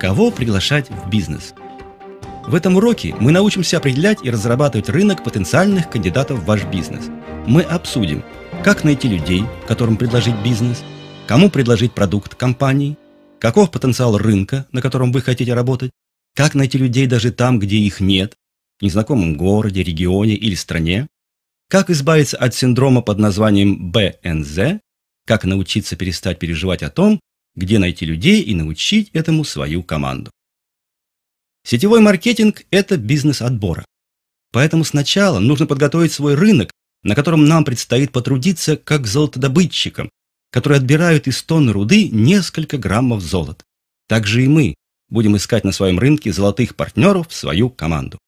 Кого приглашать в бизнес? В этом уроке мы научимся определять и разрабатывать рынок потенциальных кандидатов в ваш бизнес. Мы обсудим, как найти людей, которым предложить бизнес, кому предложить продукт компании, каков потенциал рынка, на котором вы хотите работать, как найти людей даже там, где их нет, в незнакомом городе, регионе или стране, как избавиться от синдрома под названием БНЗ, как научиться перестать переживать о том, где найти людей и научить этому свою команду. Сетевой маркетинг – это бизнес отбора. Поэтому сначала нужно подготовить свой рынок, на котором нам предстоит потрудиться как золотодобытчикам, которые отбирают из тонны руды несколько граммов золота. Так же и мы будем искать на своем рынке золотых партнеров в свою команду.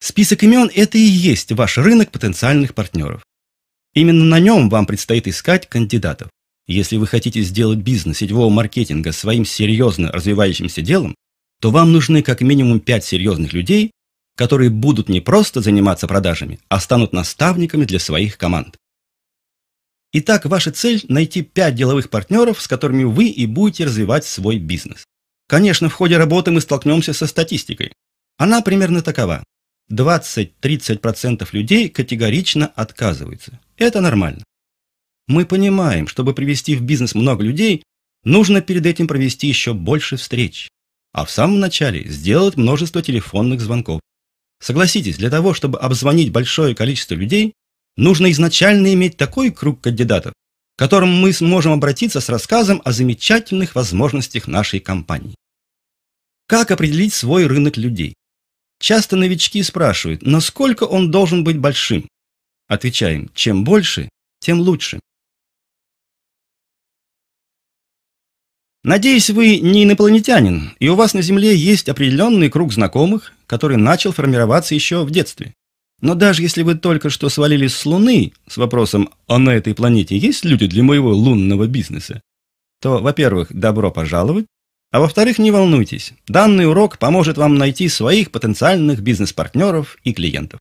Список имен – это и есть ваш рынок потенциальных партнеров. Именно на нем вам предстоит искать кандидатов. Если вы хотите сделать бизнес сетевого маркетинга своим серьезно развивающимся делом, то вам нужны как минимум 5 серьезных людей, которые будут не просто заниматься продажами, а станут наставниками для своих команд. Итак, ваша цель – найти 5 деловых партнеров, с которыми вы и будете развивать свой бизнес. Конечно, в ходе работы мы столкнемся со статистикой. Она примерно такова. 20-30% людей категорично отказываются. Это нормально. Мы понимаем, чтобы привести в бизнес много людей, нужно перед этим провести еще больше встреч, а в самом начале сделать множество телефонных звонков. Согласитесь, для того, чтобы обзвонить большое количество людей, нужно изначально иметь такой круг кандидатов, к которому мы сможем обратиться с рассказом о замечательных возможностях нашей компании. Как определить свой рынок людей? Часто новички спрашивают, насколько он должен быть большим. Отвечаем, чем больше, тем лучше. Надеюсь, вы не инопланетянин, и у вас на Земле есть определенный круг знакомых, который начал формироваться еще в детстве. Но даже если вы только что свалились с Луны с вопросом «А на этой планете есть люди для моего лунного бизнеса?», то, во-первых, добро пожаловать, а во-вторых, не волнуйтесь, данный урок поможет вам найти своих потенциальных бизнес-партнеров и клиентов.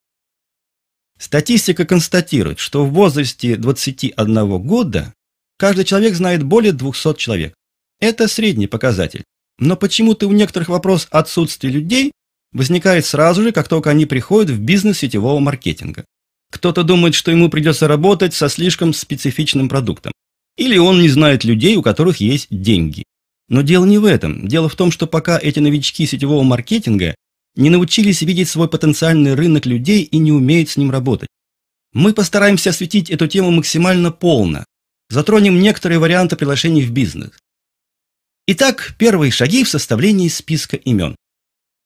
Статистика констатирует, что в возрасте 21 года каждый человек знает более 200 человек. Это средний показатель. Но почему-то у некоторых вопрос отсутствия людей возникает сразу же, как только они приходят в бизнес сетевого маркетинга. Кто-то думает, что ему придется работать со слишком специфичным продуктом. Или он не знает людей, у которых есть деньги. Но дело не в этом. Дело в том, что пока эти новички сетевого маркетинга не научились видеть свой потенциальный рынок людей и не умеют с ним работать. Мы постараемся осветить эту тему максимально полно. Затронем некоторые варианты приглашений в бизнес. Итак, первые шаги в составлении списка имен.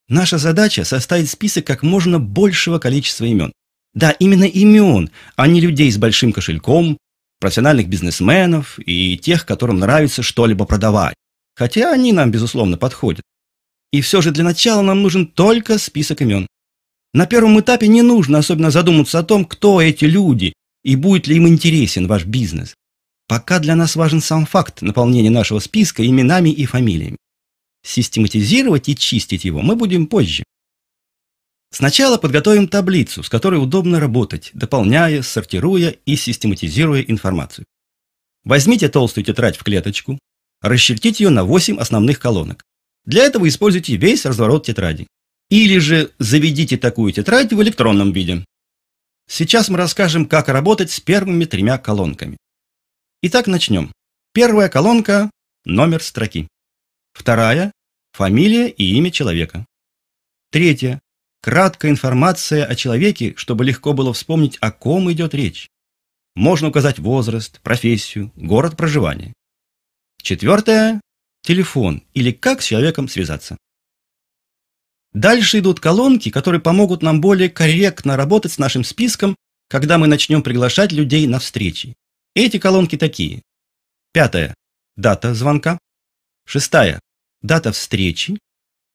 Наша задача – составить список как можно большего количества имен. Да, именно имен, а не людей с большим кошельком, профессиональных бизнесменов и тех, которым нравится что-либо продавать. Хотя они нам, безусловно, подходят. И все же для начала нам нужен только список имен. На первом этапе не нужно особенно задуматься о том, кто эти люди и будет ли им интересен ваш бизнес. Пока для нас важен сам факт наполнения нашего списка именами и фамилиями. Систематизировать и чистить его мы будем позже. Сначала подготовим таблицу, с которой удобно работать, дополняя, сортируя и систематизируя информацию. Возьмите толстую тетрадь в клеточку, расчертите ее на 8 основных колонок. Для этого используйте весь разворот тетради. Или же заведите такую тетрадь в электронном виде. Сейчас мы расскажем, как работать с первыми тремя колонками. Итак, начнем. Первая колонка – номер строки. Вторая – фамилия и имя человека. Третья – краткая информация о человеке, чтобы легко было вспомнить, о ком идет речь. Можно указать возраст, профессию, город проживания. Четвертое – телефон или как с человеком связаться. Дальше идут колонки, которые помогут нам более корректно работать с нашим списком, когда мы начнем приглашать людей на встречи. Эти колонки такие. Пятая – дата звонка. Шестая – дата встречи.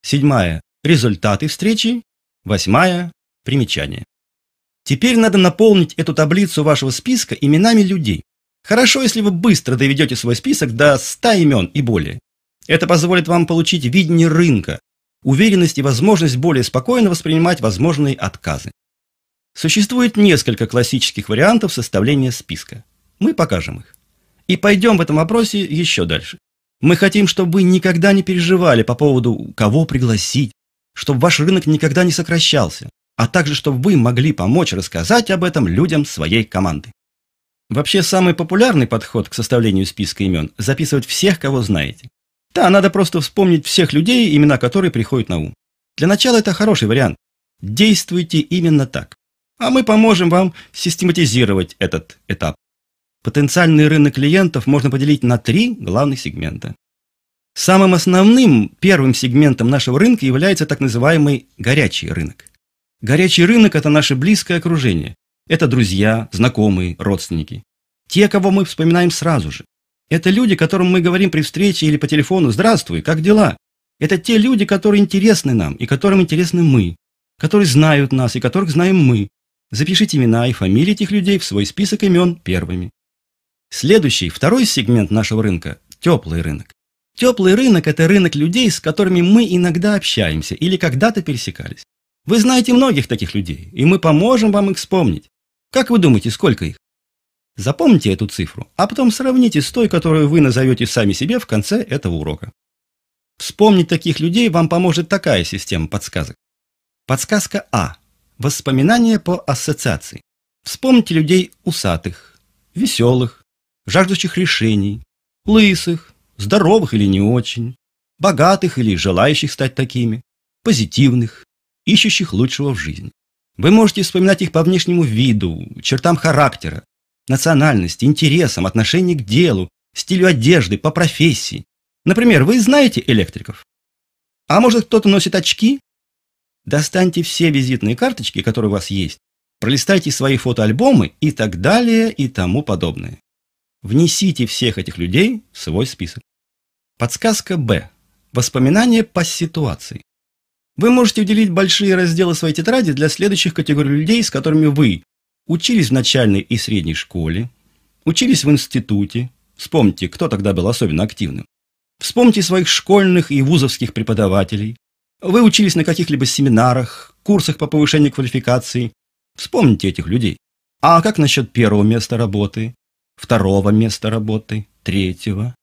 Седьмая – результаты встречи. Восьмая – примечание. Теперь надо наполнить эту таблицу вашего списка именами людей. Хорошо, если вы быстро доведете свой список до 100 имен и более. Это позволит вам получить видение рынка, уверенность и возможность более спокойно воспринимать возможные отказы. Существует несколько классических вариантов составления списка мы покажем их. И пойдем в этом вопросе еще дальше. Мы хотим, чтобы вы никогда не переживали по поводу, кого пригласить, чтобы ваш рынок никогда не сокращался, а также чтобы вы могли помочь рассказать об этом людям своей команды. Вообще самый популярный подход к составлению списка имен – записывать всех, кого знаете. Да, надо просто вспомнить всех людей, имена которых приходят на ум. Для начала это хороший вариант. Действуйте именно так. А мы поможем вам систематизировать этот этап. Потенциальный рынок клиентов можно поделить на три главных сегмента. Самым основным первым сегментом нашего рынка является так называемый горячий рынок. Горячий рынок – это наше близкое окружение. Это друзья, знакомые, родственники. Те, кого мы вспоминаем сразу же. Это люди, которым мы говорим при встрече или по телефону «Здравствуй, как дела?». Это те люди, которые интересны нам и которым интересны мы, которые знают нас и которых знаем мы. Запишите имена и фамилии этих людей в свой список имен первыми. Следующий, второй сегмент нашего рынка – теплый рынок. Теплый рынок – это рынок людей, с которыми мы иногда общаемся или когда-то пересекались. Вы знаете многих таких людей, и мы поможем вам их вспомнить. Как вы думаете, сколько их? Запомните эту цифру, а потом сравните с той, которую вы назовете сами себе в конце этого урока. Вспомнить таких людей вам поможет такая система подсказок. Подсказка А. Воспоминания по ассоциации. Вспомните людей усатых, веселых, жаждущих решений, лысых, здоровых или не очень, богатых или желающих стать такими, позитивных, ищущих лучшего в жизни. Вы можете вспоминать их по внешнему виду, чертам характера, национальности, интересам, отношению к делу, стилю одежды, по профессии. Например, вы знаете электриков? А может кто-то носит очки? Достаньте все визитные карточки, которые у вас есть, пролистайте свои фотоальбомы и так далее и тому подобное. Внесите всех этих людей в свой список. Подсказка Б. Воспоминания по ситуации. Вы можете уделить большие разделы своей тетради для следующих категорий людей, с которыми вы учились в начальной и средней школе, учились в институте, вспомните, кто тогда был особенно активным, вспомните своих школьных и вузовских преподавателей, вы учились на каких-либо семинарах, курсах по повышению квалификации, вспомните этих людей. А как насчет первого места работы? второго места работы, третьего.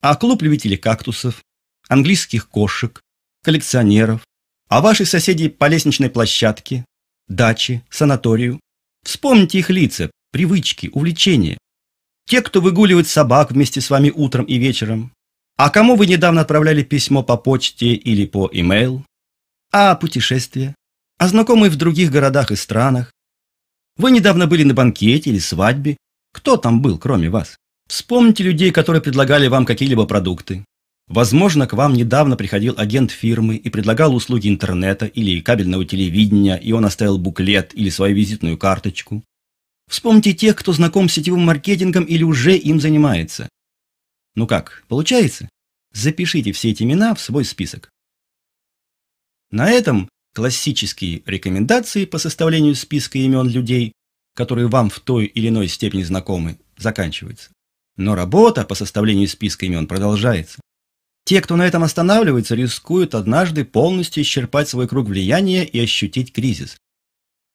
А клуб любителей кактусов, английских кошек, коллекционеров, а ваши соседи по лестничной площадке, даче, санаторию. Вспомните их лица, привычки, увлечения. Те, кто выгуливает собак вместе с вами утром и вечером. А кому вы недавно отправляли письмо по почте или по имейл? А путешествия? А знакомые в других городах и странах? Вы недавно были на банкете или свадьбе, кто там был, кроме вас? Вспомните людей, которые предлагали вам какие-либо продукты. Возможно, к вам недавно приходил агент фирмы и предлагал услуги интернета или кабельного телевидения, и он оставил буклет или свою визитную карточку. Вспомните тех, кто знаком с сетевым маркетингом или уже им занимается. Ну как, получается? Запишите все эти имена в свой список. На этом классические рекомендации по составлению списка имен людей которые вам в той или иной степени знакомы, заканчивается. Но работа по составлению списка имен продолжается. Те, кто на этом останавливается, рискуют однажды полностью исчерпать свой круг влияния и ощутить кризис.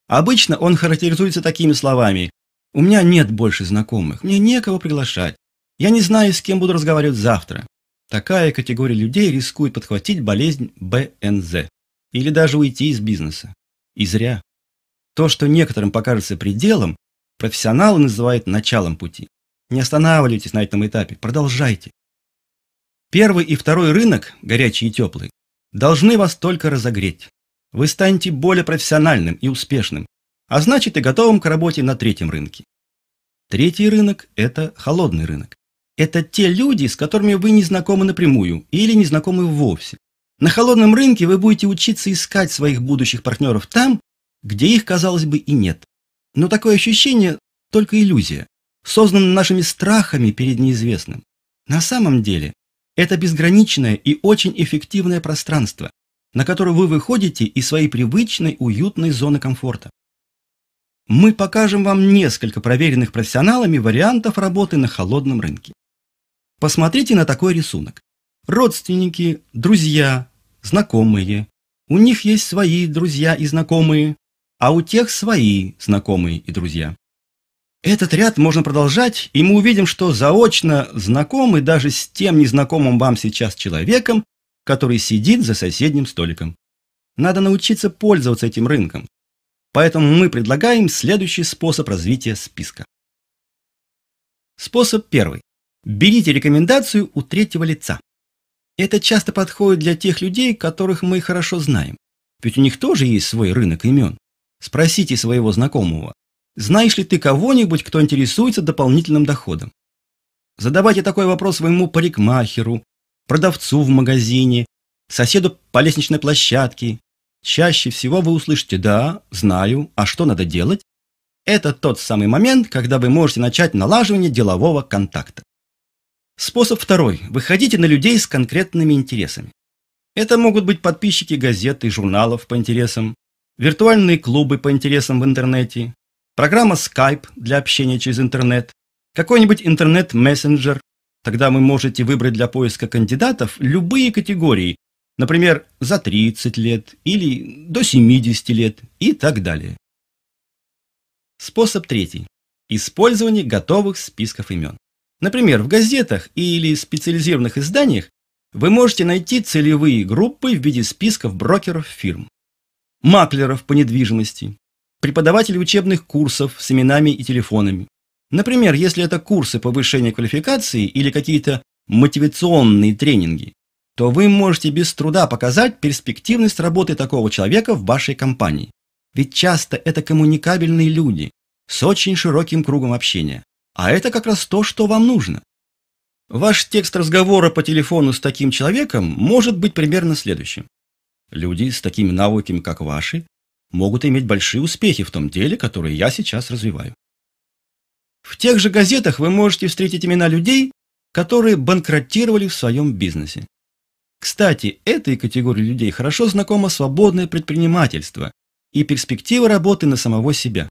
Обычно он характеризуется такими словами «У меня нет больше знакомых, мне некого приглашать, я не знаю, с кем буду разговаривать завтра». Такая категория людей рискует подхватить болезнь БНЗ или даже уйти из бизнеса. И зря. То, что некоторым покажется пределом, профессионалы называют началом пути. Не останавливайтесь на этом этапе, продолжайте. Первый и второй рынок, горячий и теплый, должны вас только разогреть. Вы станете более профессиональным и успешным, а значит и готовым к работе на третьем рынке. Третий рынок – это холодный рынок. Это те люди, с которыми вы не знакомы напрямую или не знакомы вовсе. На холодном рынке вы будете учиться искать своих будущих партнеров там, где их, казалось бы, и нет. Но такое ощущение – только иллюзия, созданная нашими страхами перед неизвестным. На самом деле, это безграничное и очень эффективное пространство, на которое вы выходите из своей привычной уютной зоны комфорта. Мы покажем вам несколько проверенных профессионалами вариантов работы на холодном рынке. Посмотрите на такой рисунок. Родственники, друзья, знакомые. У них есть свои друзья и знакомые, а у тех свои знакомые и друзья. Этот ряд можно продолжать, и мы увидим, что заочно знакомы даже с тем незнакомым вам сейчас человеком, который сидит за соседним столиком. Надо научиться пользоваться этим рынком. Поэтому мы предлагаем следующий способ развития списка. Способ первый. Берите рекомендацию у третьего лица. Это часто подходит для тех людей, которых мы хорошо знаем. Ведь у них тоже есть свой рынок имен. Спросите своего знакомого, знаешь ли ты кого-нибудь, кто интересуется дополнительным доходом? Задавайте такой вопрос своему парикмахеру, продавцу в магазине, соседу по лестничной площадке. Чаще всего вы услышите «да, знаю, а что надо делать?» Это тот самый момент, когда вы можете начать налаживание делового контакта. Способ второй. Выходите на людей с конкретными интересами. Это могут быть подписчики газет и журналов по интересам, виртуальные клубы по интересам в интернете, программа Skype для общения через интернет, какой-нибудь интернет-мессенджер. Тогда вы можете выбрать для поиска кандидатов любые категории, например, за 30 лет или до 70 лет и так далее. Способ третий. Использование готовых списков имен. Например, в газетах или специализированных изданиях вы можете найти целевые группы в виде списков брокеров фирм маклеров по недвижимости, преподавателей учебных курсов с именами и телефонами. Например, если это курсы повышения квалификации или какие-то мотивационные тренинги, то вы можете без труда показать перспективность работы такого человека в вашей компании. Ведь часто это коммуникабельные люди с очень широким кругом общения. А это как раз то, что вам нужно. Ваш текст разговора по телефону с таким человеком может быть примерно следующим. Люди с такими навыками, как ваши, могут иметь большие успехи в том деле, которое я сейчас развиваю. В тех же газетах вы можете встретить имена людей, которые банкротировали в своем бизнесе. Кстати, этой категории людей хорошо знакомо свободное предпринимательство и перспективы работы на самого себя.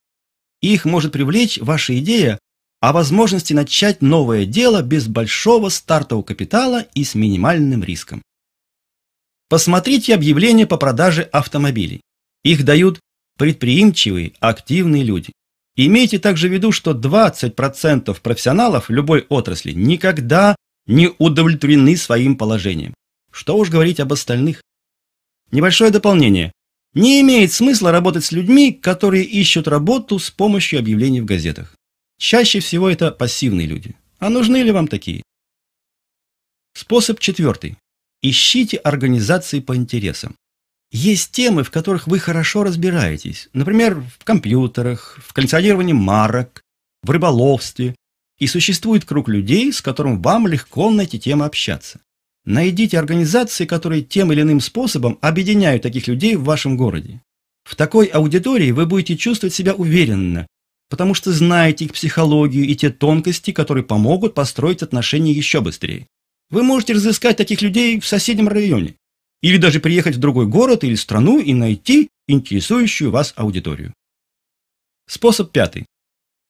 Их может привлечь ваша идея о возможности начать новое дело без большого стартового капитала и с минимальным риском. Посмотрите объявления по продаже автомобилей. Их дают предприимчивые, активные люди. Имейте также в виду, что 20% профессионалов любой отрасли никогда не удовлетворены своим положением. Что уж говорить об остальных. Небольшое дополнение. Не имеет смысла работать с людьми, которые ищут работу с помощью объявлений в газетах. Чаще всего это пассивные люди. А нужны ли вам такие? Способ четвертый. Ищите организации по интересам. Есть темы, в которых вы хорошо разбираетесь. Например, в компьютерах, в коллекционировании марок, в рыболовстве. И существует круг людей, с которым вам легко на эти темы общаться. Найдите организации, которые тем или иным способом объединяют таких людей в вашем городе. В такой аудитории вы будете чувствовать себя уверенно, потому что знаете их психологию и те тонкости, которые помогут построить отношения еще быстрее. Вы можете разыскать таких людей в соседнем районе или даже приехать в другой город или страну и найти интересующую вас аудиторию. Способ пятый.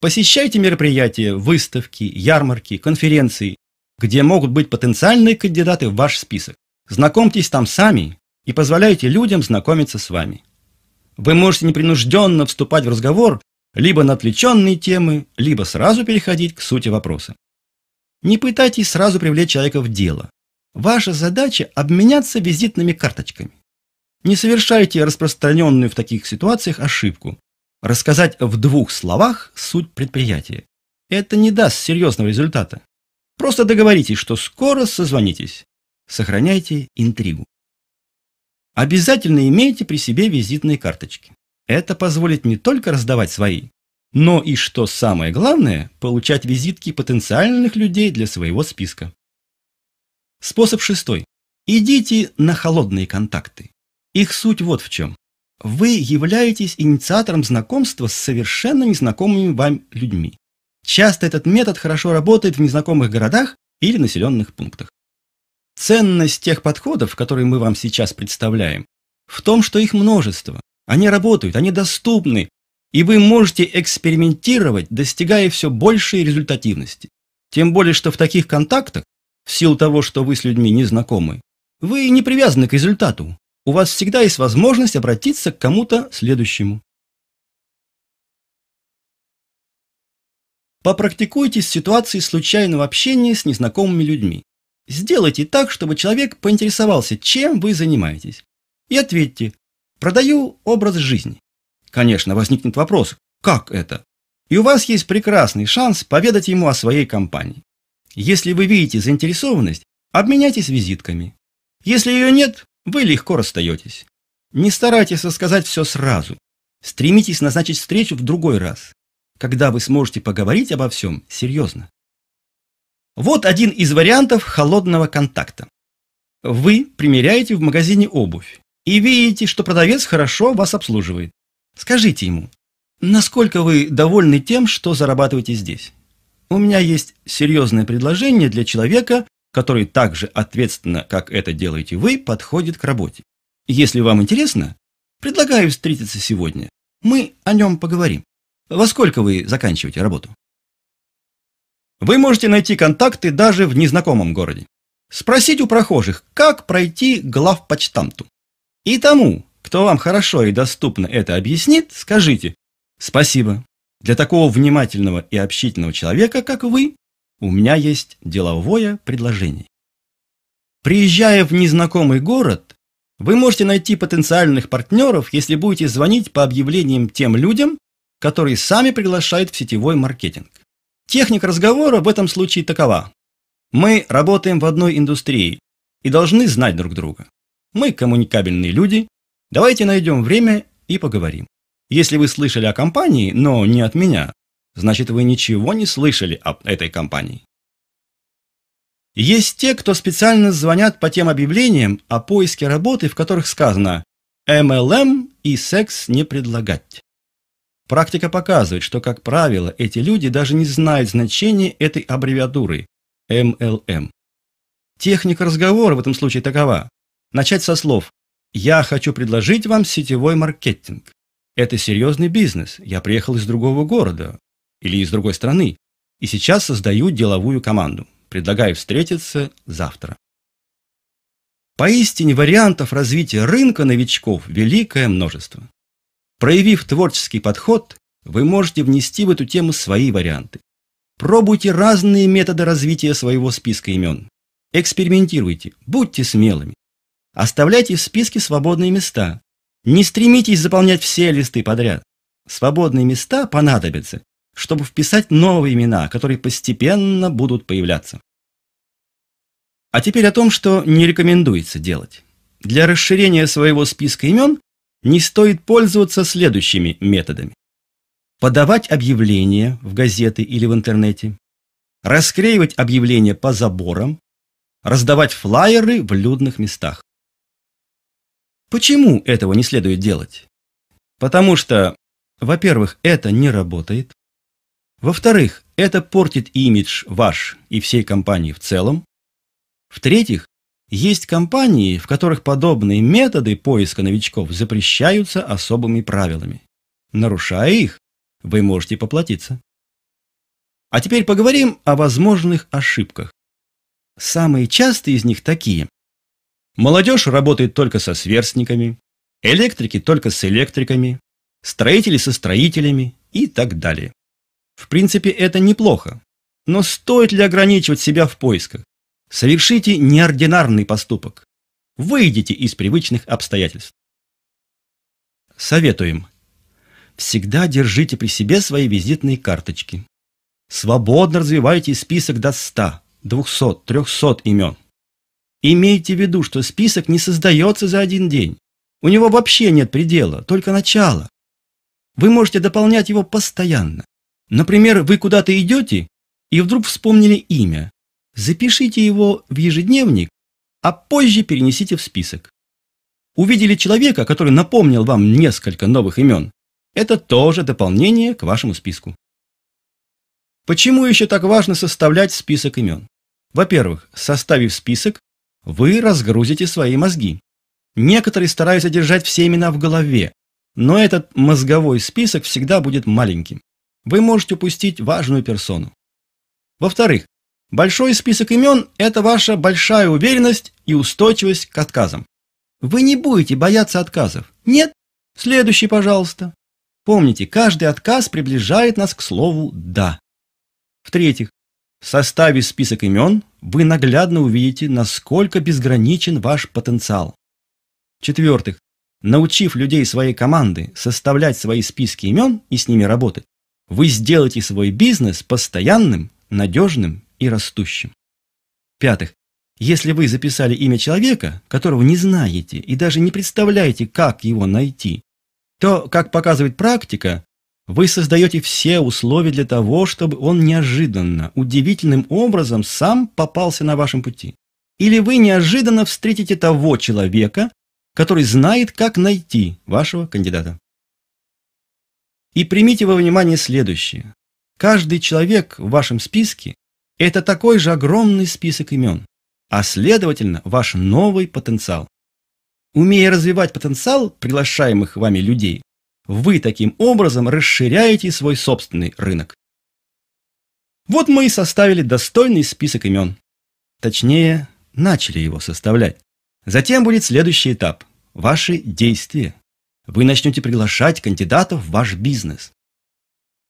Посещайте мероприятия, выставки, ярмарки, конференции, где могут быть потенциальные кандидаты в ваш список. Знакомьтесь там сами и позволяйте людям знакомиться с вами. Вы можете непринужденно вступать в разговор либо на отвлеченные темы, либо сразу переходить к сути вопроса. Не пытайтесь сразу привлечь человека в дело. Ваша задача – обменяться визитными карточками. Не совершайте распространенную в таких ситуациях ошибку. Рассказать в двух словах суть предприятия. Это не даст серьезного результата. Просто договоритесь, что скоро созвонитесь. Сохраняйте интригу. Обязательно имейте при себе визитные карточки. Это позволит не только раздавать свои, но и, что самое главное, получать визитки потенциальных людей для своего списка. Способ шестой. Идите на холодные контакты. Их суть вот в чем. Вы являетесь инициатором знакомства с совершенно незнакомыми вам людьми. Часто этот метод хорошо работает в незнакомых городах или населенных пунктах. Ценность тех подходов, которые мы вам сейчас представляем, в том, что их множество. Они работают, они доступны, и вы можете экспериментировать, достигая все большей результативности. Тем более, что в таких контактах, в силу того, что вы с людьми не знакомы, вы не привязаны к результату. У вас всегда есть возможность обратиться к кому-то следующему. Попрактикуйтесь в ситуации случайного общения с незнакомыми людьми. Сделайте так, чтобы человек поинтересовался, чем вы занимаетесь. И ответьте «Продаю образ жизни». Конечно, возникнет вопрос, как это? И у вас есть прекрасный шанс поведать ему о своей компании. Если вы видите заинтересованность, обменяйтесь визитками. Если ее нет, вы легко расстаетесь. Не старайтесь рассказать все сразу. Стремитесь назначить встречу в другой раз, когда вы сможете поговорить обо всем серьезно. Вот один из вариантов холодного контакта. Вы примеряете в магазине обувь и видите, что продавец хорошо вас обслуживает. Скажите ему, насколько вы довольны тем, что зарабатываете здесь? У меня есть серьезное предложение для человека, который так же ответственно, как это делаете вы, подходит к работе. Если вам интересно, предлагаю встретиться сегодня. Мы о нем поговорим. Во сколько вы заканчиваете работу? Вы можете найти контакты даже в незнакомом городе. Спросить у прохожих, как пройти главпочтамту. И тому, что вам хорошо и доступно это объяснит, скажите «Спасибо». Для такого внимательного и общительного человека, как вы, у меня есть деловое предложение. Приезжая в незнакомый город, вы можете найти потенциальных партнеров, если будете звонить по объявлениям тем людям, которые сами приглашают в сетевой маркетинг. Техника разговора в этом случае такова. Мы работаем в одной индустрии и должны знать друг друга. Мы коммуникабельные люди, Давайте найдем время и поговорим. Если вы слышали о компании, но не от меня, значит вы ничего не слышали об этой компании. Есть те, кто специально звонят по тем объявлениям о поиске работы, в которых сказано MLM и секс не предлагать. Практика показывает, что, как правило, эти люди даже не знают значения этой аббревиатуры MLM. Техника разговора в этом случае такова. Начать со слов я хочу предложить вам сетевой маркетинг. Это серьезный бизнес. Я приехал из другого города или из другой страны. И сейчас создаю деловую команду. Предлагаю встретиться завтра. Поистине вариантов развития рынка новичков великое множество. Проявив творческий подход, вы можете внести в эту тему свои варианты. Пробуйте разные методы развития своего списка имен. Экспериментируйте, будьте смелыми. Оставляйте в списке свободные места. Не стремитесь заполнять все листы подряд. Свободные места понадобятся, чтобы вписать новые имена, которые постепенно будут появляться. А теперь о том, что не рекомендуется делать. Для расширения своего списка имен не стоит пользоваться следующими методами. Подавать объявления в газеты или в интернете. Расклеивать объявления по заборам. Раздавать флаеры в людных местах. Почему этого не следует делать? Потому что, во-первых, это не работает. Во-вторых, это портит имидж ваш и всей компании в целом. В-третьих, есть компании, в которых подобные методы поиска новичков запрещаются особыми правилами. Нарушая их, вы можете поплатиться. А теперь поговорим о возможных ошибках. Самые частые из них такие. Молодежь работает только со сверстниками, электрики только с электриками, строители со строителями и так далее. В принципе, это неплохо. Но стоит ли ограничивать себя в поисках? Совершите неординарный поступок. Выйдите из привычных обстоятельств. Советуем. Всегда держите при себе свои визитные карточки. Свободно развивайте список до 100, 200, 300 имен. Имейте в виду, что список не создается за один день. У него вообще нет предела, только начало. Вы можете дополнять его постоянно. Например, вы куда-то идете и вдруг вспомнили имя. Запишите его в ежедневник, а позже перенесите в список. Увидели человека, который напомнил вам несколько новых имен. Это тоже дополнение к вашему списку. Почему еще так важно составлять список имен? Во-первых, составив список, вы разгрузите свои мозги. Некоторые стараются держать все имена в голове, но этот мозговой список всегда будет маленьким. Вы можете упустить важную персону. Во-вторых, большой список имен – это ваша большая уверенность и устойчивость к отказам. Вы не будете бояться отказов. Нет? Следующий, пожалуйста. Помните, каждый отказ приближает нас к слову «да». В-третьих, в составе список имен вы наглядно увидите, насколько безграничен ваш потенциал. четвертых научив людей своей команды составлять свои списки имен и с ними работать, вы сделаете свой бизнес постоянным, надежным и растущим. пятых если вы записали имя человека, которого не знаете и даже не представляете, как его найти, то, как показывает практика, вы создаете все условия для того, чтобы он неожиданно, удивительным образом сам попался на вашем пути. Или вы неожиданно встретите того человека, который знает, как найти вашего кандидата. И примите во внимание следующее. Каждый человек в вашем списке – это такой же огромный список имен, а следовательно, ваш новый потенциал. Умея развивать потенциал приглашаемых вами людей, вы таким образом расширяете свой собственный рынок. Вот мы и составили достойный список имен. Точнее, начали его составлять. Затем будет следующий этап – ваши действия. Вы начнете приглашать кандидатов в ваш бизнес.